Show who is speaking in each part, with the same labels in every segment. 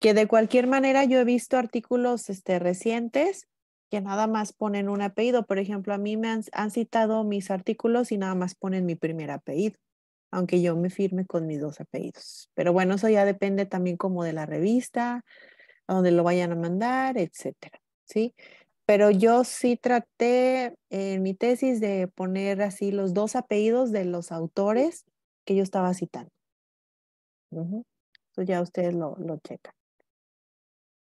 Speaker 1: Que de cualquier manera yo he visto artículos este, recientes que nada más ponen un apellido. Por ejemplo, a mí me han, citado mis artículos y nada más ponen mi primer apellido, aunque yo me firme con mis dos apellidos. Pero bueno, eso ya depende también como de la revista, a donde lo vayan a mandar, etcétera, ¿sí? Pero yo sí traté en mi tesis de poner así los dos apellidos de los autores que yo estaba citando. Entonces ya ustedes lo, checan.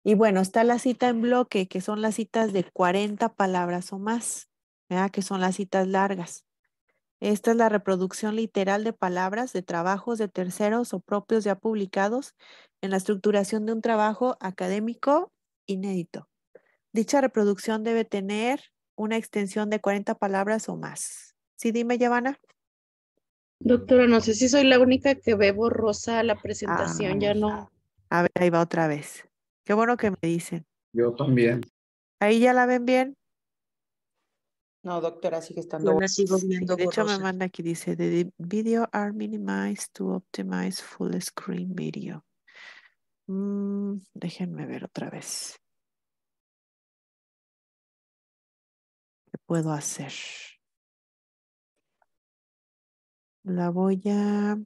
Speaker 1: Y bueno, está la cita en bloque, que son las citas de 40 palabras o más, que son las citas largas. Esta es la reproducción literal de palabras de trabajos de terceros o propios ya publicados en la estructuración de un trabajo académico inédito. Dicha reproducción debe tener una extensión de 40 palabras o más. ¿Sí dime, Giovanna? Doctora, no sé si soy la única que ve borrosa la presentación, ya no. Ah, a ver, ahí va otra vez. Qué bueno que me dicen. Yo también.
Speaker 2: ¿Ahí ya la ven bien? No, doctora, sigue estando. Bueno, viendo de hecho, me manda
Speaker 1: aquí, dice, the video are minimized to optimize full screen
Speaker 3: video. Mm, déjenme ver otra vez. ¿Qué puedo hacer? La voy a...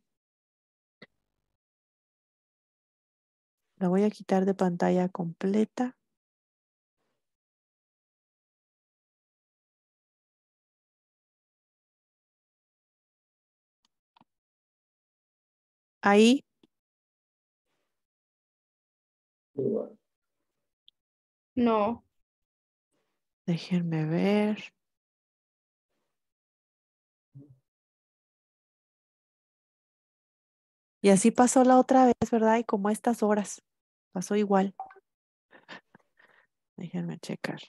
Speaker 3: La voy a quitar de pantalla completa. Ahí. No. Déjenme ver. Y así pasó la otra vez, ¿verdad? Y como estas horas, pasó igual. Déjenme checar.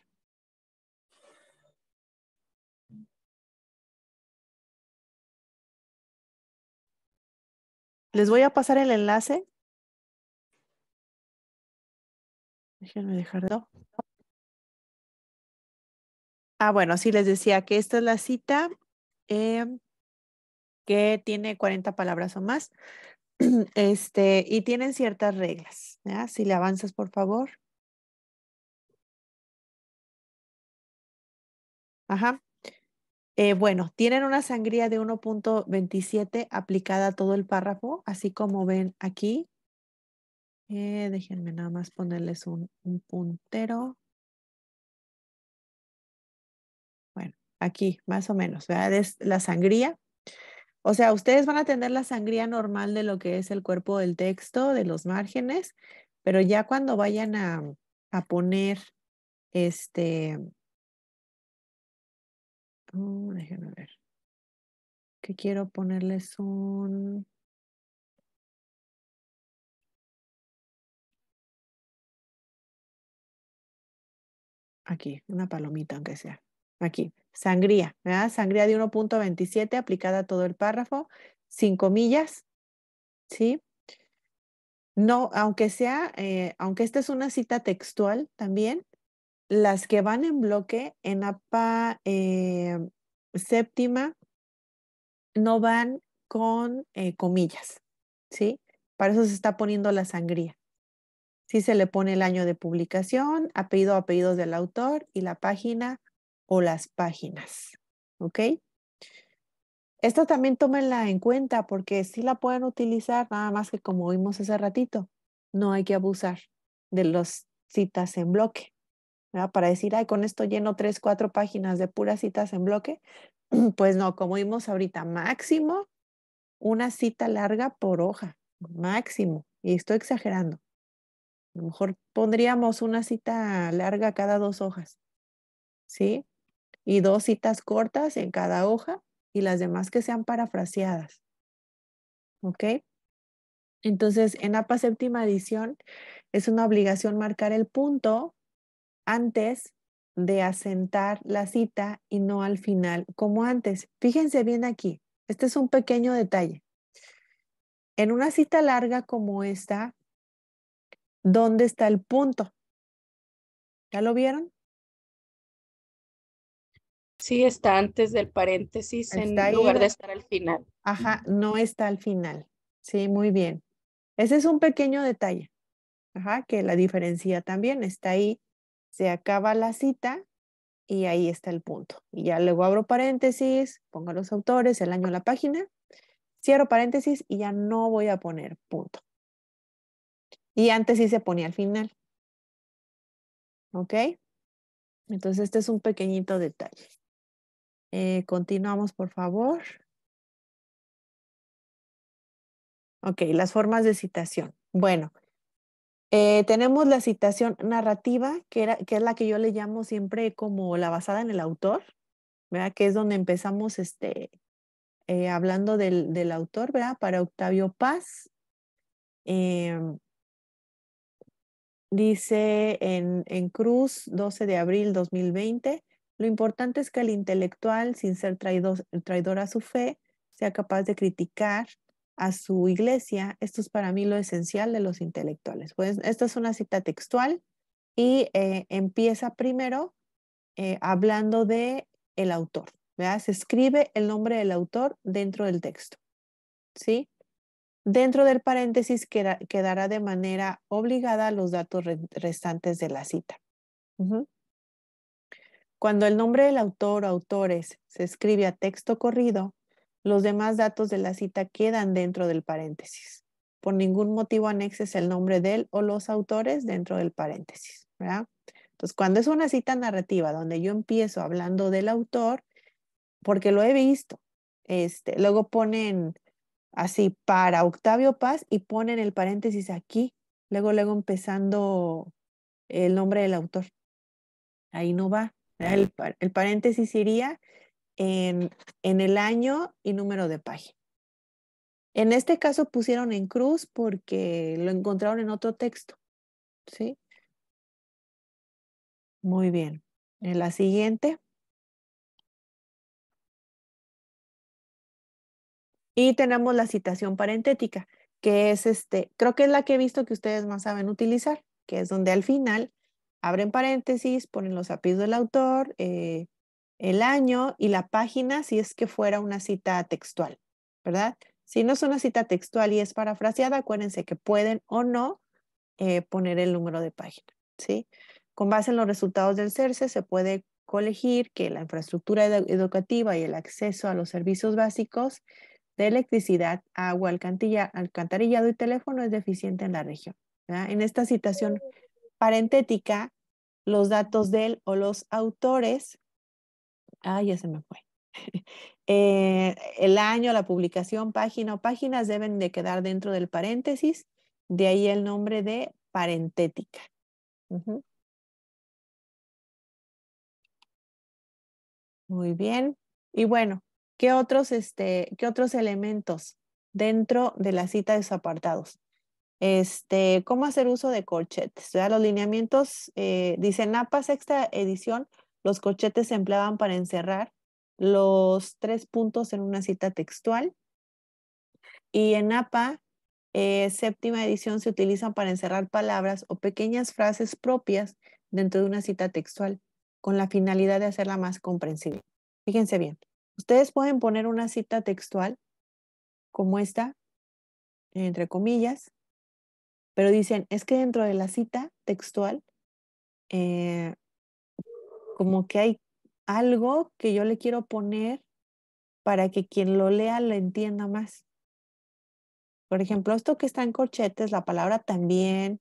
Speaker 3: Les voy a pasar el enlace. Déjenme dejarlo. Ah, bueno, sí les decía que esta es la cita
Speaker 1: eh, que tiene 40 palabras o más. Este,
Speaker 3: y tienen ciertas reglas. Si le avanzas, por favor. Ajá. Eh, bueno, tienen
Speaker 1: una sangría de 1.27 aplicada a todo el párrafo, así como ven aquí.
Speaker 3: Eh, déjenme nada más ponerles un, un puntero. Bueno, aquí más o menos, ¿verdad? Es la
Speaker 1: sangría. O sea, ustedes van a tener la sangría normal de lo que es el cuerpo del texto, de los márgenes, pero ya cuando vayan a, a poner
Speaker 3: este... Oh, déjenme ver. Que quiero ponerles un... Aquí, una palomita aunque sea. Aquí sangría, ¿verdad? Sangría de 1.27
Speaker 1: aplicada a todo el párrafo, sin comillas, ¿sí? No, aunque sea, eh, aunque esta es una cita textual también, las que van en bloque en APA eh, séptima no van con eh, comillas, ¿sí? Para eso se está poniendo la sangría. Sí se le pone el año de publicación, apellido, apellidos del autor y la página o las páginas. ¿Ok? Esto también tómenla en cuenta porque sí la pueden utilizar, nada más que como vimos hace ratito, no hay que abusar de las citas en bloque. ¿verdad? Para decir, ay, con esto lleno tres, cuatro páginas de puras citas en bloque, pues no, como vimos ahorita, máximo una cita larga por hoja, máximo. Y estoy exagerando. A lo mejor pondríamos una cita larga cada dos hojas. ¿Sí? y dos citas cortas en cada hoja y las demás que sean parafraseadas. ¿Ok? Entonces, en APA séptima edición es una obligación marcar el punto antes de asentar la cita y no al final, como antes. Fíjense bien aquí, este es un pequeño detalle. En una cita larga como
Speaker 3: esta, ¿dónde está el punto? ¿Ya lo vieron? Sí, está antes del paréntesis en lugar de estar al
Speaker 2: final.
Speaker 1: Ajá, no está al final. Sí, muy bien. Ese es un pequeño detalle. Ajá, que la diferencia también está ahí. Se acaba la cita y ahí está el punto. Y ya luego abro paréntesis, pongo los autores, el año, la página, cierro paréntesis y ya no voy a poner punto. Y antes sí se ponía al final. ¿Ok?
Speaker 3: Entonces este es un pequeñito detalle. Eh, continuamos, por favor. Ok, las formas de citación.
Speaker 1: Bueno, eh, tenemos la citación narrativa, que, era, que es la que yo le llamo siempre como la basada en el autor, ¿verdad? que es donde empezamos este, eh, hablando del, del autor, ¿verdad? para Octavio Paz. Em, dice en, en Cruz, 12 de abril 2020, lo importante es que el intelectual, sin ser traidor, a su fe, sea capaz de criticar a su iglesia. Esto es para mí lo esencial de los intelectuales. Pues esta es una cita textual y eh, empieza primero eh, hablando de el autor. Se escribe el nombre del autor dentro del texto. ¿sí? Dentro del paréntesis quedará de manera obligada los datos restantes de la cita. Cuando el nombre del autor o autores se escribe a texto corrido, los demás datos de la cita quedan dentro del paréntesis. Por ningún motivo anexes el nombre del o los autores dentro del paréntesis. Entonces, cuando es una cita narrativa donde yo empiezo hablando del autor, porque lo he visto, este, luego ponen así para Octavio Paz y ponen el paréntesis aquí, luego, luego empezando el nombre del autor. Ahí no va. El, paréntesis iría en, en el año y número de página. En este caso pusieron en cruz porque
Speaker 3: lo encontraron en otro texto. ¿Sí? Muy bien. En la siguiente. Y tenemos la citación parentética, que es este, creo
Speaker 1: que es la que he visto que ustedes más saben utilizar, que es donde al final abren paréntesis, ponen los apellidos del autor, eh, el año y la página si es que fuera una cita textual, ¿verdad? Si no es una cita textual y es parafraseada, acuérdense que pueden o no eh, poner el número de página, ¿sí? Con base en los resultados del CERCE se puede colegir que la infraestructura educativa y el acceso a los servicios básicos de electricidad, agua, alcantarillado y teléfono es deficiente en la región. En esta citación parentética los datos de él o los autores. Ah, ya se me fue. Eh, el año, la publicación, página o páginas deben de quedar dentro del paréntesis,
Speaker 3: de ahí el nombre de parentética. Muy bien. Y bueno, ¿qué
Speaker 1: otros, este, ¿qué otros elementos dentro de la cita de apartados? Este, ¿Cómo hacer uso de corchetes? los lineamientos, eh, dice Napa, sexta edición, los corchetes se empleaban para encerrar los tres puntos en una cita textual. Y en APA, eh, séptima edición, se utilizan para encerrar palabras o pequeñas frases propias dentro de una cita textual con la finalidad de hacerla más comprensible. Fíjense bien, ustedes pueden poner una cita textual como esta, entre comillas, pero dicen, es que dentro de la cita textual, eh, como que hay algo que yo le quiero poner para que quien lo lea lo entienda más. Por ejemplo, esto que está en corchetes, la palabra también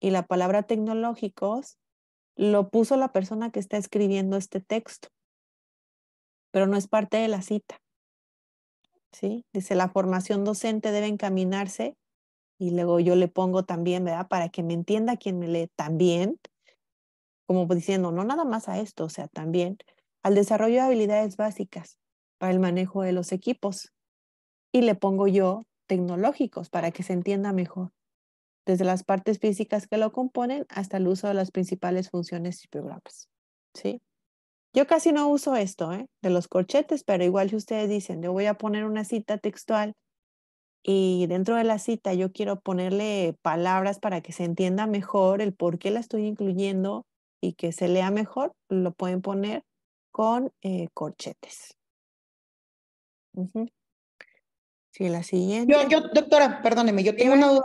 Speaker 1: y la palabra tecnológicos, lo puso la persona que está escribiendo este texto, pero no es parte de la cita. ¿Sí? Dice, la formación docente debe encaminarse y luego yo le pongo también, ¿verdad? Para que me entienda quien me lee también, como pues diciendo, no nada más a esto, o sea, también al desarrollo de habilidades básicas para el manejo de los equipos. Y le pongo yo tecnológicos para que se entienda mejor, desde las partes físicas que lo componen hasta el uso de las principales funciones y programas. ¿Sí? Yo casi no uso esto, ¿eh? De los corchetes, pero igual si ustedes dicen, yo voy a poner una cita textual y dentro de la cita yo quiero ponerle palabras para que se entienda mejor el por qué la estoy incluyendo y que se lea mejor, lo pueden poner con eh, corchetes.
Speaker 2: Sí, la siguiente. Yo, doctora, perdóneme, yo tengo una duda.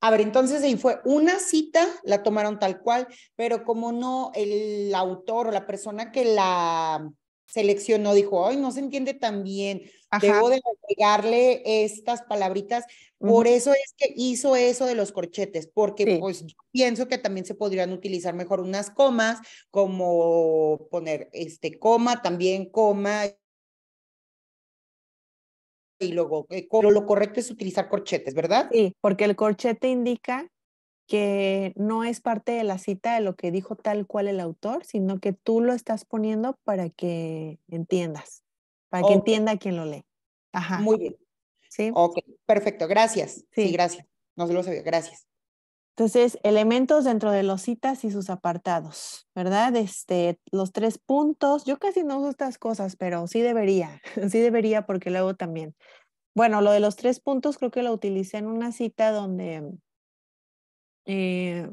Speaker 2: A ver, entonces ahí fue una cita, la tomaron tal cual, pero como no el autor o la persona que la seleccionó, dijo, ay, no se entiende tan bien, Ajá. debo de agregarle estas palabritas. Por eso es que hizo eso de los corchetes, porque pues yo pienso que también se podrían utilizar mejor unas comas, como poner este coma, también coma. Y luego, eh, lo correcto es utilizar corchetes, ¿verdad? Sí, porque el corchete
Speaker 1: indica que no es parte de la cita de lo que dijo tal cual el autor, sino que tú lo estás poniendo para que entiendas, para que entienda quien lo lee.
Speaker 2: Ajá. Muy bien. Sí. Ok, perfecto, gracias. Sí, gracias. No se lo sabía, gracias. Entonces,
Speaker 1: elementos dentro de los citas y sus apartados, ¿verdad? Este, los tres puntos, yo casi no uso estas cosas, pero sí debería, sí debería porque lo hago también. Bueno, lo de los tres puntos creo que lo utilicé en una cita donde eh,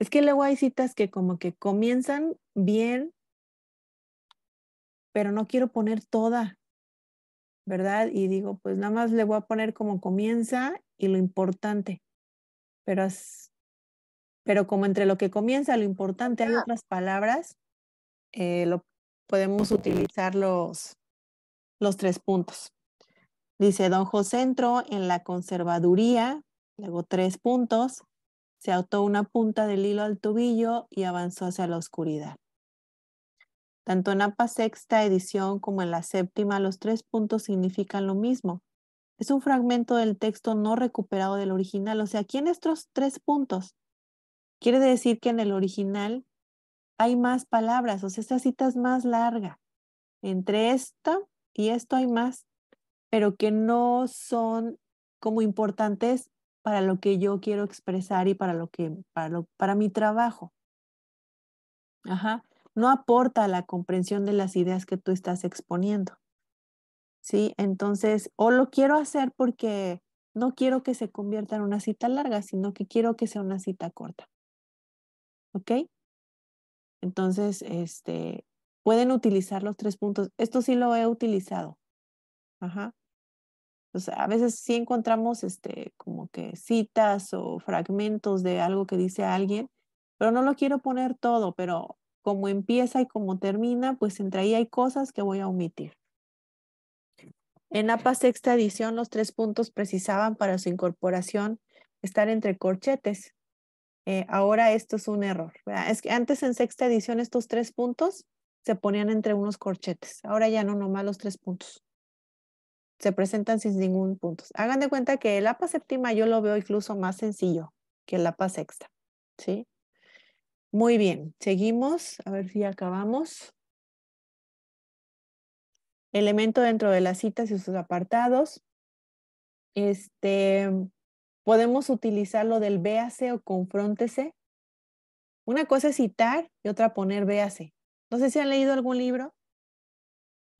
Speaker 1: es que luego hay citas que como que comienzan bien, pero no quiero poner toda, ¿verdad? Y digo, pues nada más le voy a poner como comienza y lo importante, pero, pero como entre lo que comienza, lo importante, hay ah. otras palabras, eh, lo, podemos utilizar los, los tres puntos. Dice, don José entro en la conservaduría, luego tres puntos, se ató una punta del hilo al tobillo y avanzó hacia la oscuridad. Tanto en APA sexta edición como en la séptima, los tres puntos significan lo mismo. Es un fragmento del texto no recuperado del original. O sea, aquí en estos tres puntos, quiere decir que en el original hay más palabras, o sea, esta cita es más larga. Entre esto y esto hay más, pero que no son como importantes para lo que yo quiero expresar y para lo que, para, para mi trabajo. Ajá. No aporta a la comprensión de las ideas que tú estás exponiendo. ¿Sí? Entonces, o lo quiero hacer porque no quiero que se convierta en una cita larga, sino que quiero que sea una cita corta. ¿Ok? Entonces, este, pueden utilizar los tres puntos. Esto sí lo he utilizado. Ajá a veces sí encontramos este, como que citas o fragmentos de algo que dice alguien, pero no lo quiero poner todo, pero como empieza y como termina, pues entre ahí hay cosas que voy a omitir. En APA sexta edición, los tres puntos precisaban para su incorporación estar entre corchetes. Eh, ahora esto es un error. Es que antes en sexta edición estos tres puntos se ponían entre unos corchetes. Ahora ya no, nomás los tres puntos se presentan sin ningún punto. Hagan de cuenta que el APA séptima yo lo veo incluso más sencillo que el APA sexta, ¿sí? Muy bien, seguimos, a ver si acabamos. Elemento dentro de las citas y sus apartados. Este, podemos utilizar lo del véase o confróntese. Una cosa es citar y otra poner véase. No sé si han leído algún libro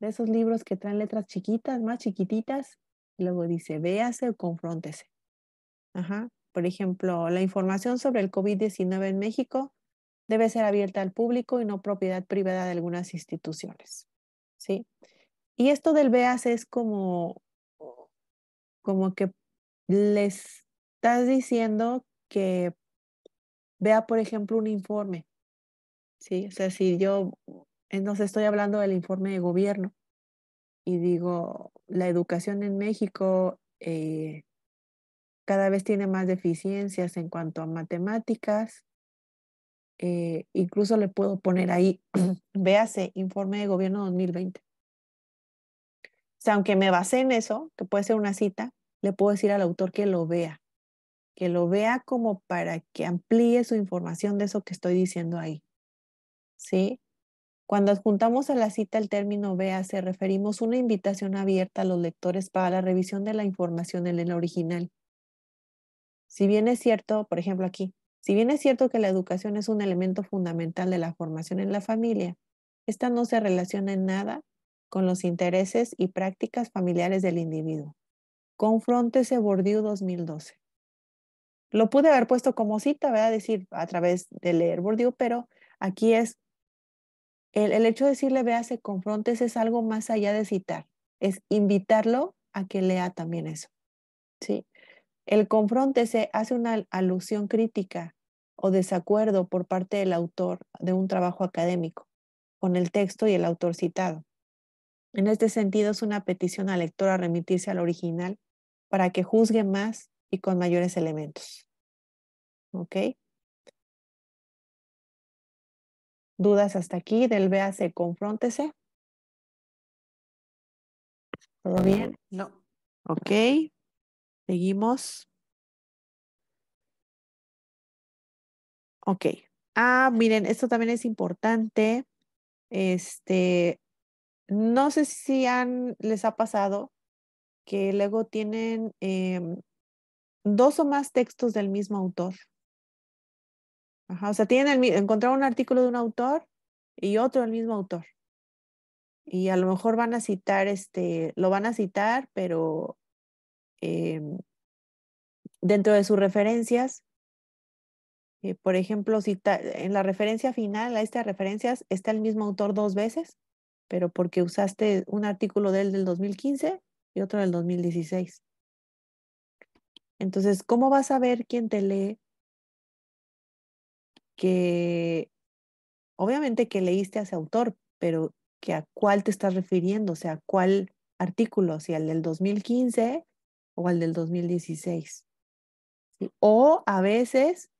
Speaker 1: esos libros que traen letras chiquitas, más chiquititas, y luego dice, véase o confróntese. Ajá. Por ejemplo, la información sobre el COVID-19 en México debe ser abierta al público y no propiedad privada de algunas instituciones. ¿Sí? Y esto del véase es como, como que les estás diciendo que vea, por ejemplo, un informe. ¿Sí? O sea, si yo entonces estoy hablando del informe de gobierno y digo, la educación en México eh, cada vez tiene más deficiencias en cuanto a matemáticas. Eh, incluso le puedo poner ahí, véase, informe de gobierno 2020. O sea, aunque me basé en eso, que puede ser una cita, le puedo decir al autor que lo vea, que lo vea como para que amplíe su información de eso que estoy diciendo ahí. ¿Sí? Cuando adjuntamos a la cita el término se referimos una invitación abierta a los lectores para la revisión de la información en el original. Si bien es cierto, por ejemplo aquí, si bien es cierto que la educación es un elemento fundamental de la formación en la familia, esta no se relaciona en nada con los intereses y prácticas familiares del individuo. Confróntese Bourdieu 2012. Lo pude haber puesto como cita, a Decir a través de leer Bourdieu, pero aquí es el, hecho de decirle, vea, se confrontes es algo más allá de citar, es invitarlo a que lea también eso. ¿sí? El confronte se hace una alusión crítica o desacuerdo por parte del autor de un trabajo académico con el texto y el autor citado. En este sentido, es una petición al lector a remitirse al original para que juzgue más y con mayores elementos.
Speaker 3: ¿Ok? ¿Dudas hasta aquí del véase, confróntese? ¿Todo bien? No. Ok. Seguimos. Ok. Ah, miren, esto también es importante.
Speaker 1: Este, no sé si han, les ha pasado que luego tienen em, dos o más textos del mismo autor o sea, tienen encontrar un artículo de un autor y otro del mismo autor. Y a lo mejor van a citar, este, lo van a citar, pero eh, dentro de sus referencias, eh, por ejemplo, cita, en la referencia final a estas referencias está el mismo autor dos veces, pero porque usaste un artículo de él del 2015
Speaker 3: y otro del 2016. Entonces, ¿cómo vas a ver quién te lee que obviamente
Speaker 1: que leíste a ese autor, pero que a cuál te estás refiriendo, o sea, a cuál artículo, si al del 2015 o al del 2016. O a veces,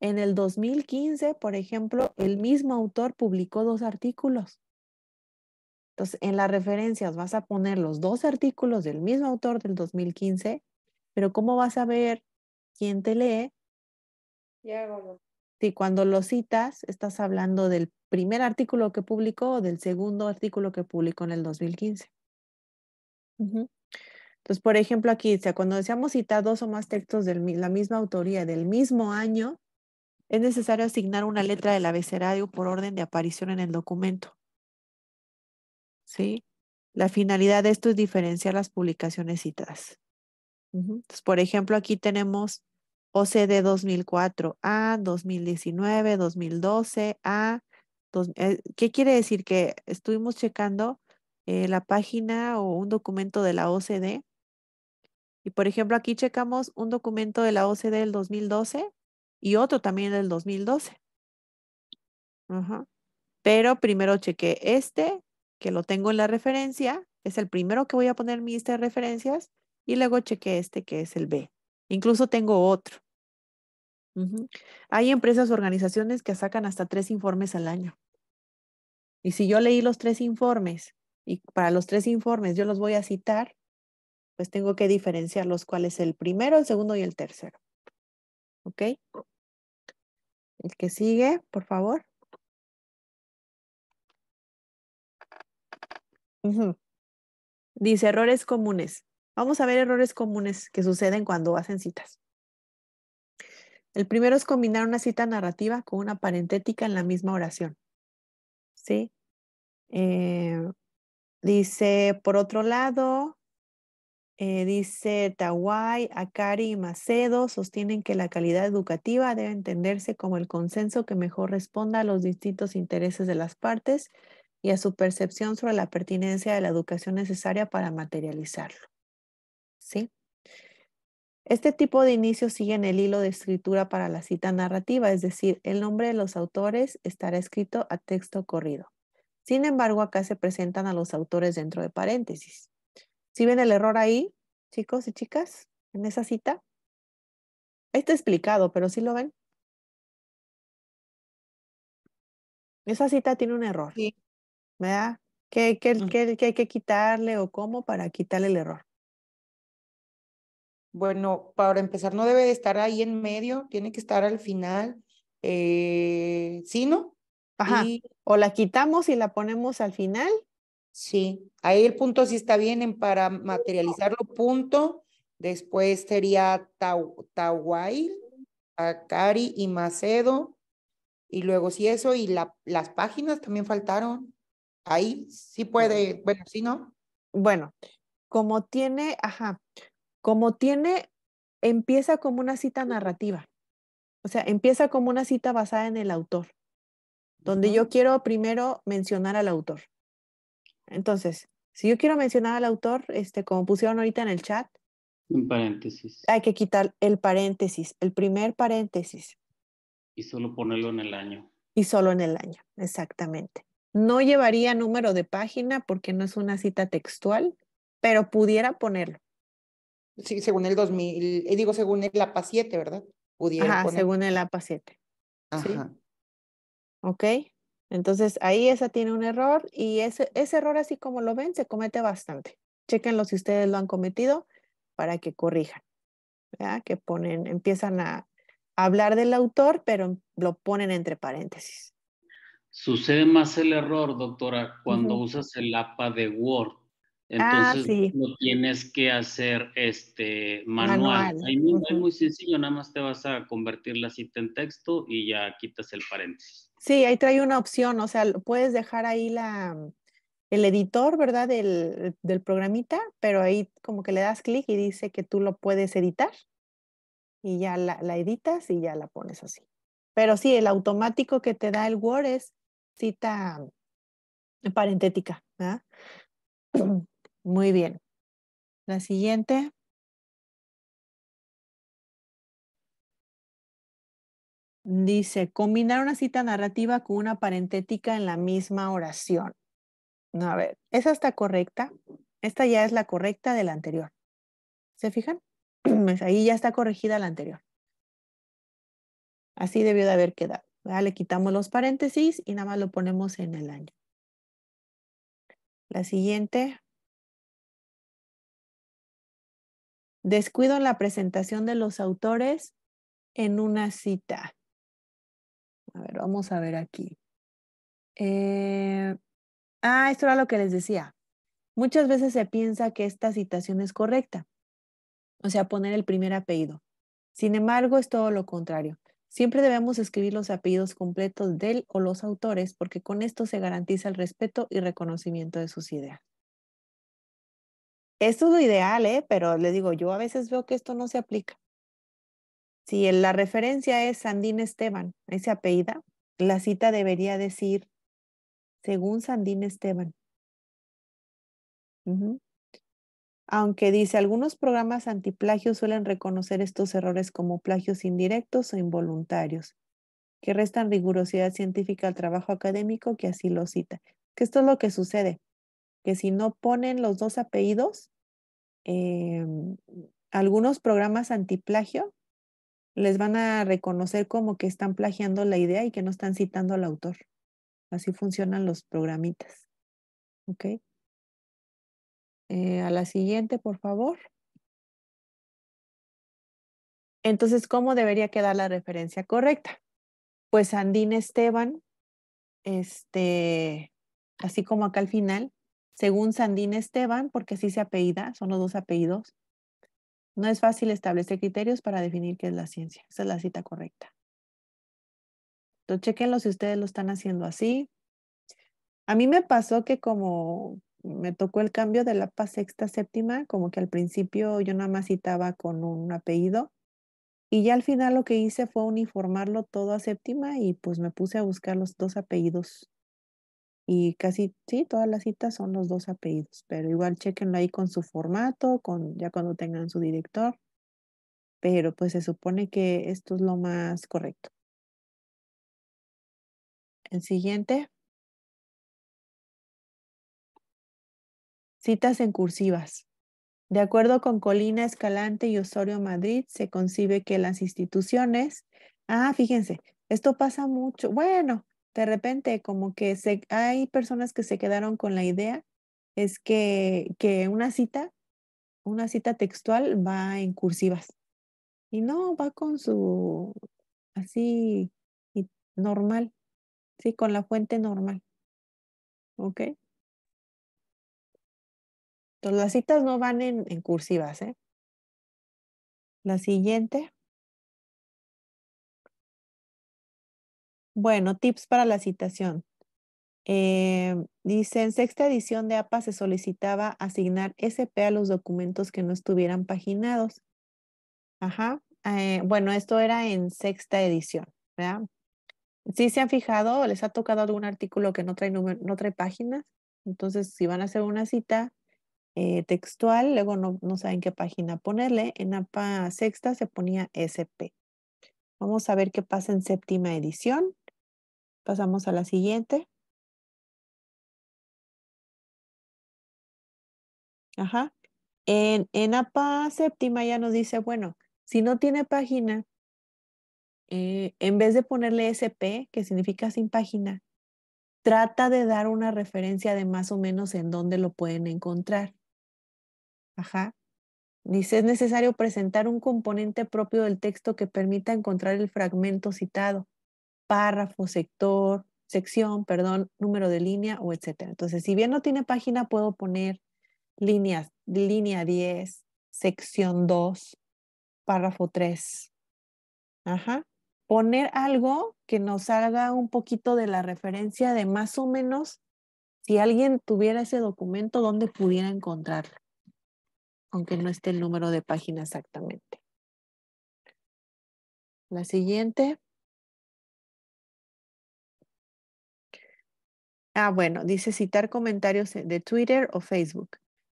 Speaker 1: en el 2015, por ejemplo, el mismo autor publicó dos artículos. Entonces, en las referencias vas a poner los dos artículos del mismo autor del 2015, pero ¿cómo vas a ver quién te lee? cuando lo citas, estás hablando del primer artículo que publicó o del segundo artículo que publicó en el 2015. Entonces, por ejemplo, aquí, cuando deseamos citar dos o más textos de la misma autoría del mismo año, es necesario asignar una letra del abecedario por orden de aparición en el documento. ¿Sí? La finalidad de esto es diferenciar las publicaciones citadas. Entonces, por ejemplo, aquí tenemos OCD 2004 a 2019, 2012 a... Eh, ¿Qué quiere decir? Que estuvimos checando eh, la página o un documento de la OCDE. Y por ejemplo, aquí checamos un documento de la OCDE del 2012 y otro también del 2012. Pero primero chequé este, que lo tengo en la referencia, es el primero que voy a poner en mi lista de referencias, y luego chequé este que es el B. Incluso tengo otro. Hay empresas, organizaciones que sacan hasta tres informes al año. Y si yo leí los tres informes y para los tres informes yo los voy a citar, pues tengo que diferenciar los cuales el primero, el segundo y el tercero.
Speaker 3: ¿Ok? El que sigue, por favor. Dice
Speaker 1: errores comunes. Vamos a ver errores comunes que suceden cuando hacen citas. El primero es combinar una cita narrativa con una parentética en la misma oración. ¿Sí? Eh, dice, por otro lado, eh, dice Tawai, Akari y Macedo sostienen que la calidad educativa debe entenderse como el consenso que mejor responda a los distintos intereses de las partes y a su percepción sobre la pertinencia de la educación necesaria para materializarlo. ¿Sí? Este tipo de inicios en el hilo de escritura para la cita narrativa, es decir, el nombre de los autores estará escrito a texto corrido. Sin embargo, acá se presentan a los autores dentro de paréntesis.
Speaker 3: ¿Sí ven el error ahí, chicos y chicas, en esa cita? está explicado, pero ¿sí lo ven? Esa
Speaker 1: cita tiene un error. Sí. ¿Verdad? ¿Qué, qué mm. hay que quitarle o cómo para
Speaker 2: quitarle el error? bueno, para empezar no debe de estar ahí en medio, tiene que estar al final, eh, ¿sí, no? Ajá. o la quitamos y la ponemos al final. Sí, ahí el punto sí está bien en para materializarlo, punto. Después sería Tawai, Akari y Macedo. Y luego sí eso, y las páginas también faltaron. Ahí sí puede, bueno, sí, ¿no? Bueno,
Speaker 1: como tiene, ajá, como tiene, empieza como una cita narrativa. O sea, empieza como una cita basada en el autor, donde yo quiero primero mencionar al autor. Entonces, si yo quiero mencionar al autor, este, como pusieron ahorita en el chat,
Speaker 3: un paréntesis.
Speaker 1: Hay que quitar el paréntesis, el primer paréntesis.
Speaker 2: Y solo ponerlo en el año.
Speaker 1: Y solo en el año, exactamente. No llevaría número de página porque no es una cita textual, pero
Speaker 2: pudiera ponerlo sí, según el 2000, eh, digo, según el APA 7, ¿verdad?
Speaker 3: Pudieron Ajá, según
Speaker 2: el APA 7.
Speaker 1: Ajá. ¿Sí? Ok, entonces ahí esa tiene un error y ese, ese error, así como lo ven, se comete bastante. Chequenlo si ustedes lo han cometido para que corrijan. ¿verdad? Que ponen, empiezan a hablar del autor, pero lo ponen entre paréntesis.
Speaker 2: Sucede más el error, doctora, cuando usas el APA de Word Ah, Entonces, ah, sí. lo tienes que hacer este manual. Ahí mismo es muy sencillo, nada más te vas a convertir la cita en texto y ya quitas el paréntesis.
Speaker 1: Sí, ahí trae una opción, o sea, puedes dejar ahí la, el editor, ¿verdad? Del, del programita, pero ahí como que le das clic y dice que tú lo puedes editar y ya la, la editas y ya la pones así. Pero sí, el automático que te da el Word es
Speaker 3: cita parentética. ¿verdad? Muy bien. La siguiente. Dice, combinar una cita narrativa con una parentética
Speaker 1: en la misma oración. A ver, esa está correcta. Esta ya es la correcta de la anterior. ¿Se fijan? Pues ahí ya está corregida la anterior. Así debió de haber quedado. Le quitamos los paréntesis y nada más lo ponemos
Speaker 3: en el año. La siguiente. Descuido en la presentación de los autores en una cita. A ver, vamos a ver aquí.
Speaker 1: Eh, ah, esto era lo que les decía. Muchas veces se piensa que esta citación es correcta, o sea, poner el primer apellido. Sin embargo, es todo lo contrario. Siempre debemos escribir los apellidos completos del o los autores porque con esto se garantiza el respeto y reconocimiento de sus ideas. Esto es lo ideal, ¿eh? pero le digo, yo a veces veo que esto no se aplica. Si la referencia es Sandín Esteban, ese apellido, la cita debería decir, según Sandín Esteban. Aunque dice, algunos programas antiplagios suelen reconocer estos errores como plagios indirectos o involuntarios, que restan rigurosidad científica al trabajo académico que así lo cita. Que esto es lo que sucede, que si no ponen los dos apellidos, Em, algunos programas antiplagio les van a reconocer como que están plagiando la idea y que no están citando al autor. Así
Speaker 3: funcionan los programitas. ¿Ok? Eh, a la siguiente, por favor. Entonces, ¿cómo debería
Speaker 1: quedar la referencia correcta? Pues Andín Esteban, este, así como acá al final, según Sandín Esteban, porque sí se apellida, son los dos apellidos. No es fácil establecer criterios para definir qué es la ciencia. Esa es la cita correcta. Entonces, chequenlo si ustedes lo están haciendo así. A mí me pasó que como me tocó el cambio de la paz sexta séptima, como que al principio yo nada más citaba con un apellido y ya al final lo que hice fue uniformarlo todo a séptima y pues me puse a buscar los dos apellidos y casi, sí, todas las citas son los dos apellidos, pero igual chequenlo ahí con su formato, con, ya cuando tengan su director, pero pues se supone que esto
Speaker 3: es lo más correcto. El siguiente. Citas en cursivas.
Speaker 1: De acuerdo con Colina Escalante y Osorio Madrid, se concibe que las instituciones, ah, fíjense, esto pasa mucho, bueno, de repente como que hay personas que se quedaron con la idea es que, que una cita, una cita textual va en cursivas. Y no, va con su
Speaker 3: así normal, sí, con la fuente normal. ¿Ok? Entonces las citas no van en, en cursivas, ¿eh? La siguiente. Bueno, tips para la citación.
Speaker 1: Eh, dice, en sexta edición de APA se solicitaba asignar SP a los documentos que no estuvieran paginados. Ajá. Eh, bueno, esto era en sexta edición, ¿verdad? Si se han fijado, les ha tocado algún artículo que no trae, no trae páginas. Entonces, si van a hacer una cita eh, textual, luego no saben qué página ponerle. En APA sexta se ponía SP.
Speaker 3: Vamos a ver qué pasa en séptima edición. Pasamos a la siguiente. Ajá. En, en APA séptima ya nos dice, bueno, si no tiene página,
Speaker 1: eh, en vez de ponerle SP, que significa sin página, trata de dar una referencia de más o menos en dónde lo pueden encontrar. Ajá. Dice, es necesario presentar un componente propio del texto que permita encontrar el fragmento citado párrafo, sector, sección, perdón, número de línea o etcétera. Entonces, si bien no tiene página, puedo poner líneas, línea 10, sección 2, párrafo 3. Ajá. Poner algo que nos haga un poquito de la referencia de más o menos si alguien tuviera ese documento, ¿dónde pudiera encontrarlo?
Speaker 3: Aunque no esté el número de página exactamente. La siguiente.
Speaker 1: Ah, bueno, dice citar comentarios e, de Twitter o Facebook.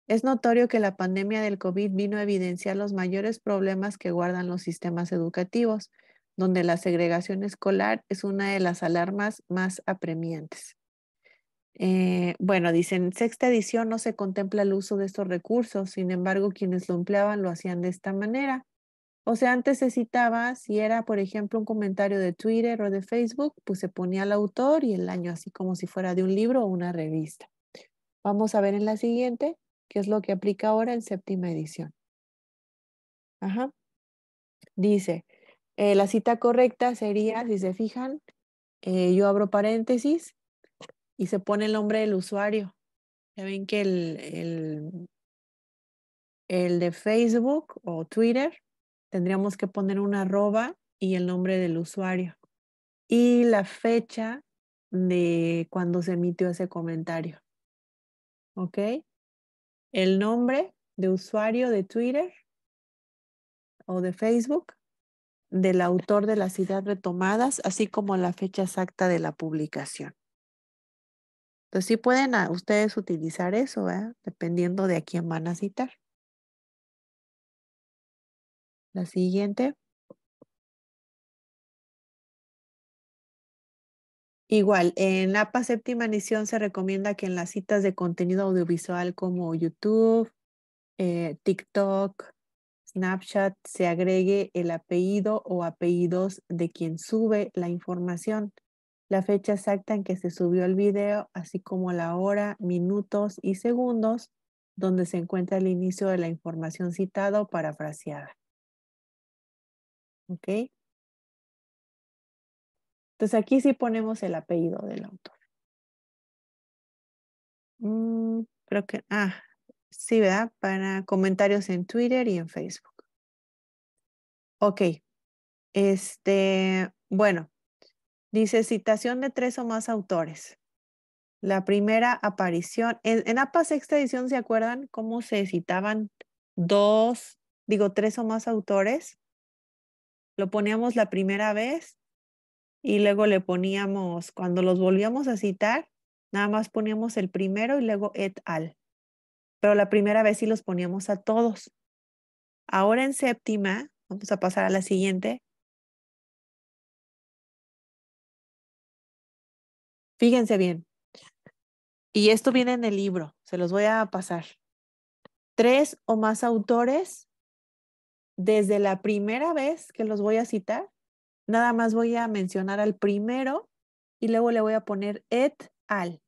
Speaker 1: Es notorio que la pandemia del COVID vino a evidenciar los mayores problemas que guardan los sistemas educativos, donde la segregación escolar es una de las alarmas más apremiantes. Eh, bueno, dicen, en sexta edición no se contempla el uso de estos recursos, sin embargo, quienes lo empleaban lo hacían de esta manera. O sea, antes se citaba, si era, por ejemplo, un comentario de Twitter o de Facebook, pues se ponía el autor y el año, así como si fuera de un libro o una revista. Vamos a ver en la siguiente qué es lo que aplica ahora en séptima edición. Ajá. Dice, eh, la cita correcta sería, si se fijan, eh, yo abro paréntesis y se pone el nombre del usuario. Ya ven que el de Facebook o Twitter tendríamos que poner una arroba y el nombre del usuario y la fecha de cuando se emitió ese comentario. ¿Ok? El nombre de usuario de Twitter o de Facebook del autor de las ideas retomadas, así como la fecha exacta de la publicación.
Speaker 3: Entonces sí pueden ustedes utilizar eso, dependiendo de a quién van a citar. La siguiente. Igual, en APA séptima
Speaker 1: edición se recomienda que en las citas de contenido audiovisual como YouTube, eh, TikTok, Snapchat se agregue el apellido o apellidos de quien sube la información, la fecha exacta en que se subió el video, así como la hora, minutos y segundos donde se encuentra el inicio
Speaker 3: de la información citada o parafraseada. ¿Ok? Entonces aquí sí ponemos el apellido del autor. Mm, creo que, ah, sí, ¿verdad? Para
Speaker 1: comentarios en Twitter y en Facebook. Ok. Este, bueno, dice citación de tres o más autores. La primera aparición, en, en APA sexta edición, ¿se acuerdan cómo se citaban dos, digo, tres o más autores? Lo poníamos la primera vez y luego le poníamos, cuando los volvíamos a citar, nada más poníamos el primero y luego et al. Pero la primera vez sí los poníamos
Speaker 3: a todos. Ahora en séptima, vamos a pasar a la siguiente. Fíjense bien. Y esto viene en el libro, se los voy a pasar. Tres
Speaker 1: o más autores desde la primera vez que los voy a citar, nada más voy a mencionar al primero y luego le voy a poner et al.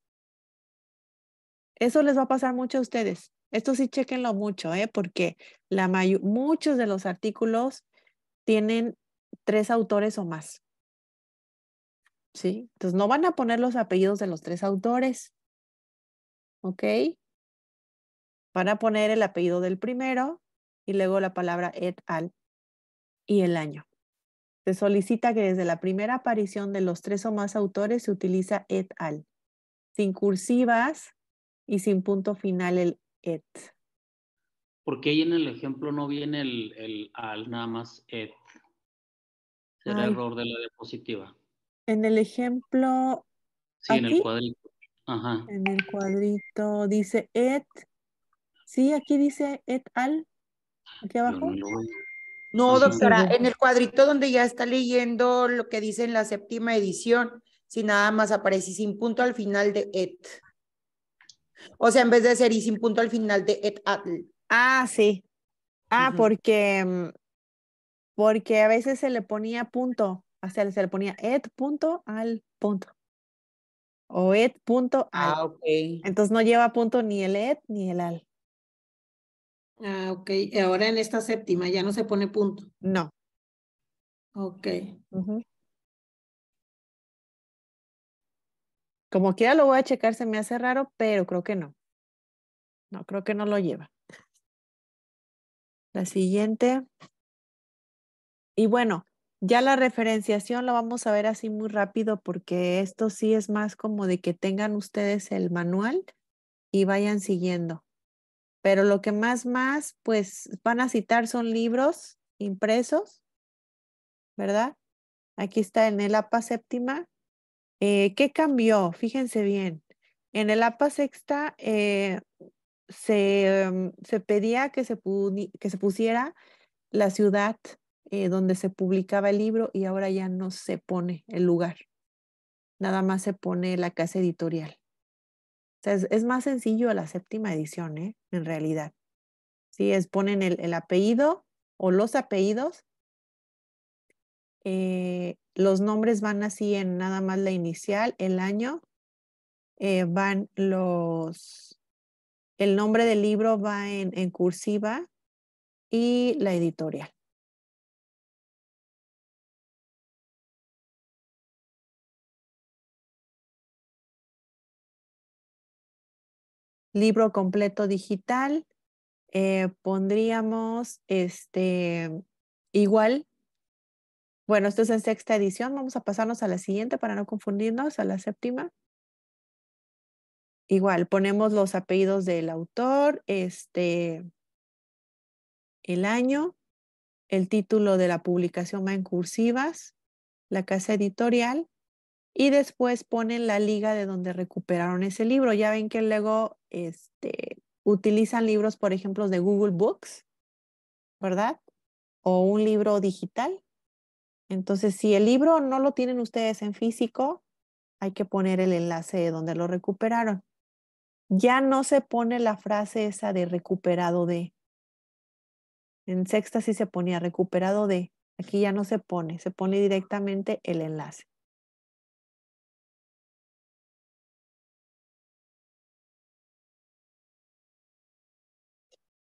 Speaker 1: Eso les va a pasar mucho a ustedes. Esto sí chequenlo mucho, ¿eh? porque la muchos de los artículos tienen tres autores o más. ¿Sí? Entonces no van a poner los apellidos de los tres autores. ¿Ok? Van a poner el apellido del primero, y luego la palabra et al y el año. Se solicita que desde la primera aparición de los tres o más autores se utiliza et al, sin cursivas y sin punto final el et.
Speaker 2: Porque ahí en el ejemplo no viene el, al, nada más et. Será error de la diapositiva.
Speaker 1: En el ejemplo.
Speaker 2: Sí, en el cuadrito.
Speaker 3: Ajá.
Speaker 1: En el cuadrito dice et. Sí, aquí dice et al. Aquí abajo.
Speaker 2: No, doctora, en el cuadrito donde ya está leyendo lo que dice en la séptima edición, si nada más aparece sin punto al final de et. O sea, en vez de ser y sin punto al final de et al. Ah, sí. Ah, porque, mm, porque a veces se le ponía
Speaker 1: punto, o se le ponía et punto al punto. O et punto al. Ah, ok. Entonces no lleva punto ni el et ni el al.
Speaker 3: Ah, ok. Ahora en esta séptima ya no se pone punto. No. Ok. Como quiera lo voy a checar, se me hace raro, pero creo que no. No, creo que no lo lleva. La siguiente. Y bueno, ya la
Speaker 1: referenciación la vamos a ver así muy rápido porque esto sí es más como de que tengan ustedes el manual y vayan siguiendo pero lo que más, más, pues van a citar son libros impresos, ¿verdad? Aquí está en el APA séptima. Eh, ¿Qué cambió? Fíjense bien. En el APA sexta eh, em, se, pedía que se, pusiera la ciudad eh, donde se publicaba el libro y ahora ya no se pone el lugar. Nada más se pone la casa editorial es, más sencillo la séptima edición, ¿eh? En realidad. Sí, es ponen el, apellido o los apellidos. Eh, los nombres van así en nada más la inicial, el año,
Speaker 3: eh, van los, el nombre del libro va en cursiva y la editorial. libro completo digital, eh,
Speaker 1: pondríamos este igual. Bueno, esto es en sexta edición. Vamos a pasarnos a la siguiente para no confundirnos, a la séptima. Igual, ponemos los apellidos del autor, este, el año, el título de la publicación va en cursivas, la casa editorial y después ponen la liga de donde recuperaron ese libro. Ya ven que luego este, utilizan libros, por ejemplo, de Google Books, ¿verdad? O un libro digital. Entonces, si el libro no lo tienen ustedes en físico, hay que poner el enlace de donde lo recuperaron. Ya no se pone la frase esa de recuperado de.
Speaker 3: En sexta sí se ponía recuperado de. Aquí ya no se pone, se pone directamente el enlace.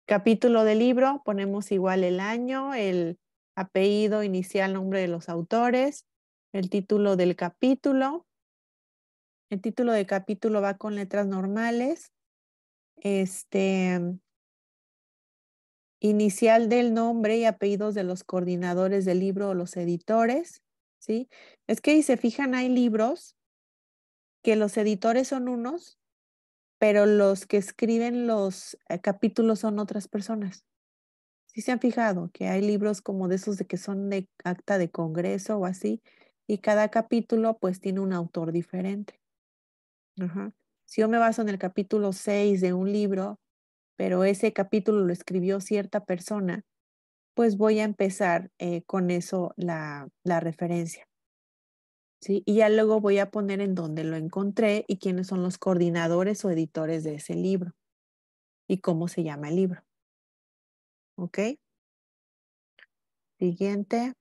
Speaker 3: capítulo
Speaker 1: del libro, ponemos igual el año, el apellido inicial, nombre de los autores, el título del capítulo. El título del capítulo va con letras normales. Este inicial del nombre y apellidos de los coordinadores del libro o los editores, ¿sí? Es que si se fijan hay libros que los editores son unos pero los que escriben los eh, capítulos son otras personas. Si se han fijado que hay libros como de esos de que son de acta de congreso o así, y cada capítulo pues tiene un autor diferente. Si yo me baso en el capítulo 6 de un libro, pero ese capítulo lo escribió cierta persona, pues voy a empezar eh, con eso la referencia. Y ya luego voy a poner en dónde lo encontré y quiénes son los
Speaker 3: coordinadores o editores de ese libro y cómo se llama el libro. ¿Ok? Siguiente.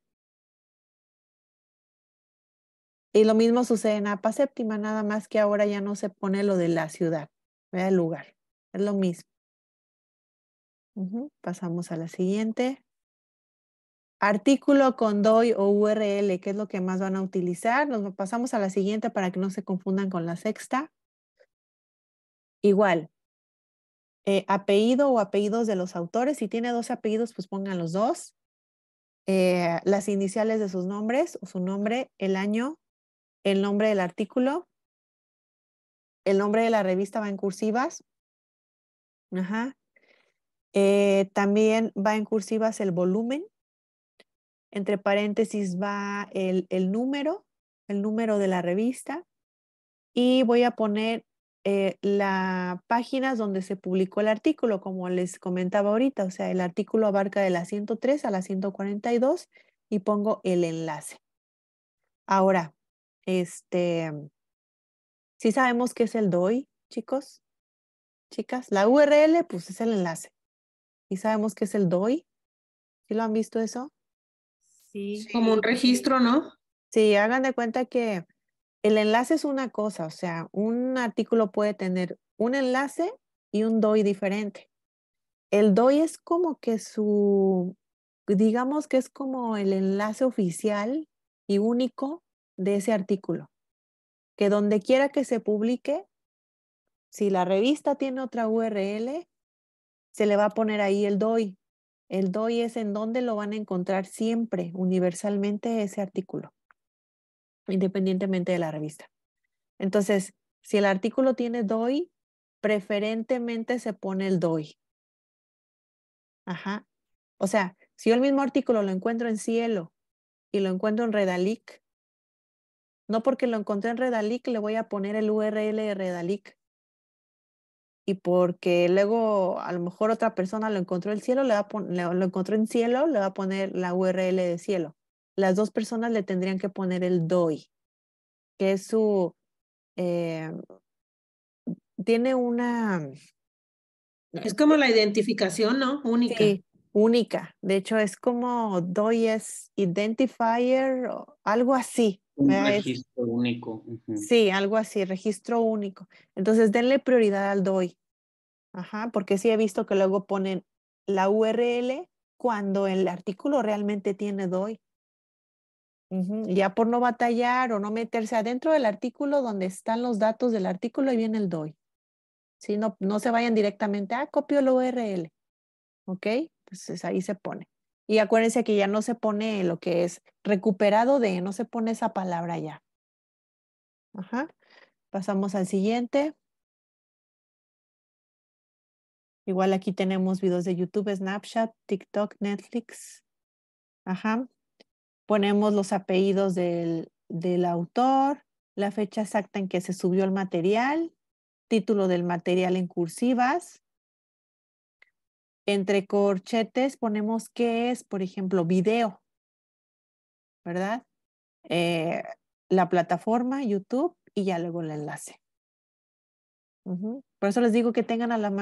Speaker 3: Y lo mismo sucede en APA séptima, nada más que ahora ya no se pone
Speaker 1: lo de la ciudad, el lugar. Es lo mismo. Pasamos a la siguiente. Artículo con DOI o URL, ¿qué es lo que más van a utilizar? Nos pasamos a la siguiente para que no se confundan con la sexta. Igual, eh, apellido o apellidos de los autores. Si tiene dos apellidos, pues pongan los dos. Eh, las iniciales de sus nombres o su nombre, el año, el nombre del artículo, el nombre de la revista va en cursivas. Ajá. Eh, también va en cursivas el volumen entre paréntesis va el, número, el número de la revista, y voy a poner eh, las páginas donde se publicó el artículo, como les comentaba ahorita, o sea, el artículo abarca de la 103 a la 142 y pongo el enlace. Ahora, este, si sabemos qué es el DOI, chicos, chicas, la URL, pues es el enlace. Y sabemos qué es el DOI. ¿Sí lo han visto eso?
Speaker 3: Como un registro,
Speaker 1: ¿no? Sí, hagan de cuenta que el enlace es una cosa, o sea, un artículo puede tener un enlace y un DOI diferente. El DOI es como que su, digamos que es como el enlace oficial y único de ese artículo, que donde quiera que se publique, si la revista tiene otra URL, se le va a poner ahí el DOI el DOI es en donde lo van a encontrar siempre, universalmente, ese artículo, independientemente de la revista. Entonces, si el artículo tiene DOI, preferentemente se pone el DOI. Ajá. O sea, si yo el mismo artículo lo encuentro en Cielo y lo encuentro en Redalic, no porque lo encontré en Redalic le voy a poner el URL de Redalic, y porque luego a lo mejor otra persona lo encontró el cielo, le va lo encontró en cielo, le va a poner la URL de cielo. Las dos personas le tendrían que poner el DOI, que es su... Eh, tiene una... Es como la identificación, ¿no? Única. Sí, única. De hecho, es como DOI es identifier, o algo así. Un registro
Speaker 2: único. Sí,
Speaker 1: algo así, registro único. Entonces, denle prioridad al DOI. Ajá, porque sí he visto que luego ponen la URL cuando el artículo realmente tiene DOI. Ya por no batallar o no meterse adentro del artículo donde están los datos del artículo y viene el DOI. Si no, no se vayan directamente, a ah, copio la URL. ¿Ok? pues ahí se pone. Y acuérdense que ya no se pone lo que es recuperado de, no se pone esa palabra ya. Ajá. Pasamos al siguiente. Igual aquí tenemos videos de YouTube, Snapchat, TikTok, Netflix. Ajá. Ponemos los apellidos del, del autor, la fecha exacta en que se subió el material, título del material en cursivas, entre corchetes ponemos qué es, por ejemplo, video, ¿verdad?
Speaker 3: Eh, la plataforma, YouTube y ya luego el enlace. Por eso les digo que tengan a la mano.